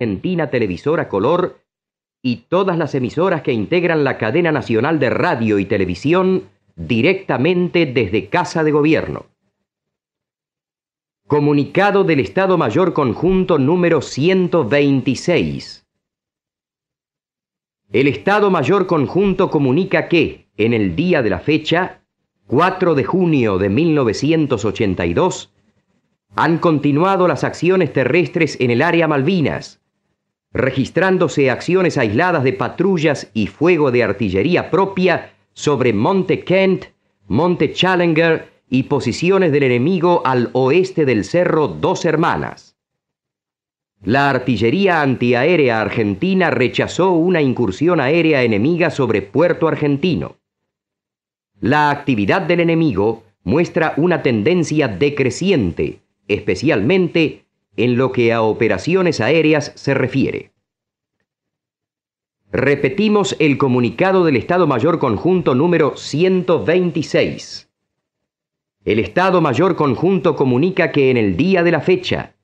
Argentina Televisora Color y todas las emisoras que integran la cadena nacional de radio y televisión directamente desde Casa de Gobierno. Comunicado del Estado Mayor Conjunto número 126. El Estado Mayor Conjunto comunica que, en el día de la fecha, 4 de junio de 1982, han continuado las acciones terrestres en el área Malvinas, registrándose acciones aisladas de patrullas y fuego de artillería propia sobre Monte Kent, Monte Challenger y posiciones del enemigo al oeste del cerro Dos Hermanas. La artillería antiaérea argentina rechazó una incursión aérea enemiga sobre Puerto Argentino. La actividad del enemigo muestra una tendencia decreciente, especialmente en lo que a operaciones aéreas se refiere. Repetimos el comunicado del Estado Mayor Conjunto número 126. El Estado Mayor Conjunto comunica que en el día de la fecha,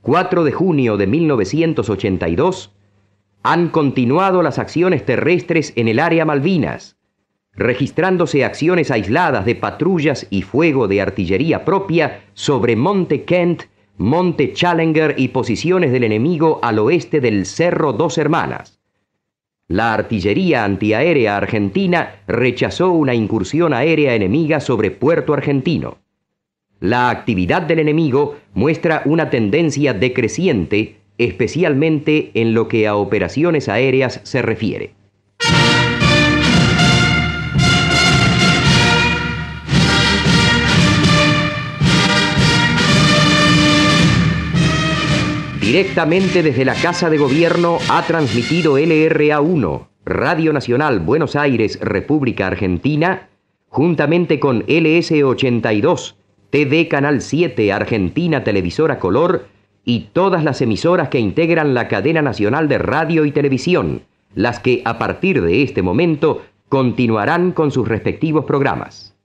4 de junio de 1982, han continuado las acciones terrestres en el área Malvinas, registrándose acciones aisladas de patrullas y fuego de artillería propia sobre Monte Kent Monte Challenger y posiciones del enemigo al oeste del Cerro Dos Hermanas. La artillería antiaérea argentina rechazó una incursión aérea enemiga sobre Puerto Argentino. La actividad del enemigo muestra una tendencia decreciente, especialmente en lo que a operaciones aéreas se refiere. Directamente desde la Casa de Gobierno ha transmitido LRA1, Radio Nacional Buenos Aires, República Argentina, juntamente con LS82, TD Canal 7, Argentina Televisora Color y todas las emisoras que integran la cadena nacional de radio y televisión, las que a partir de este momento continuarán con sus respectivos programas.